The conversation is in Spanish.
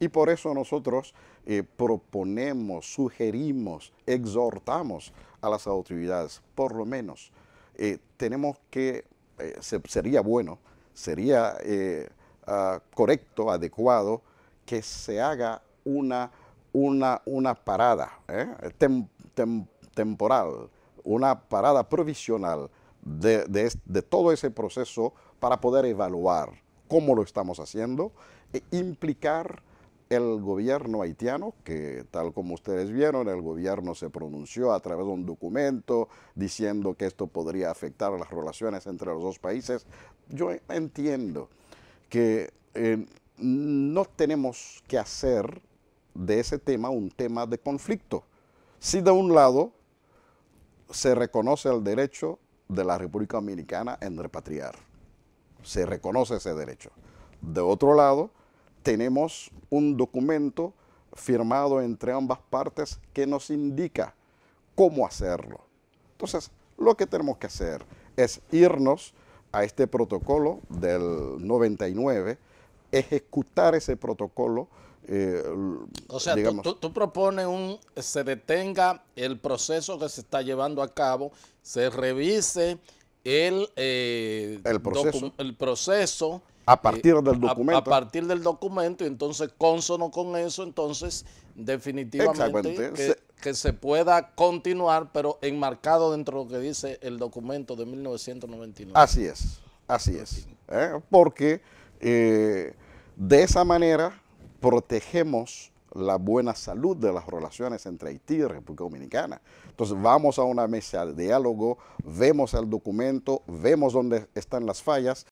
Y por eso nosotros eh, proponemos, sugerimos, exhortamos a las autoridades, por lo menos, eh, tenemos que, eh, sería bueno, sería ah, correcto, adecuado, que se haga una, una, una parada temporal, una parada provisional de, de todo ese proceso para poder evaluar cómo lo estamos haciendo e implicar el gobierno haitiano, que tal como ustedes vieron, el gobierno se pronunció a través de un documento diciendo que esto podría afectar las relaciones entre los dos países. Yo entiendo que eh, no tenemos que hacer de ese tema un tema de conflicto. Si de un lado se reconoce el derecho de la República Dominicana en repatriar, se reconoce ese derecho. De otro lado, tenemos un documento firmado entre ambas partes que nos indica cómo hacerlo. Entonces, lo que tenemos que hacer es irnos a este protocolo del 99, ejecutar ese protocolo. Eh, o sea, tú, propones un, se detenga el proceso que se está llevando a cabo, se revise el, eh, el proceso, el proceso a partir del eh, documento. A, partir del documento, y entonces consono con eso, entonces definitivamente que, se pueda continuar, pero enmarcado dentro de lo que dice el documento de 1999. Así es, así es. ¿eh? Porque eh, de esa manera protegemos la buena salud de las relaciones entre Haití y República Dominicana. Entonces vamos a una mesa de diálogo, vemos el documento, vemos dónde están las fallas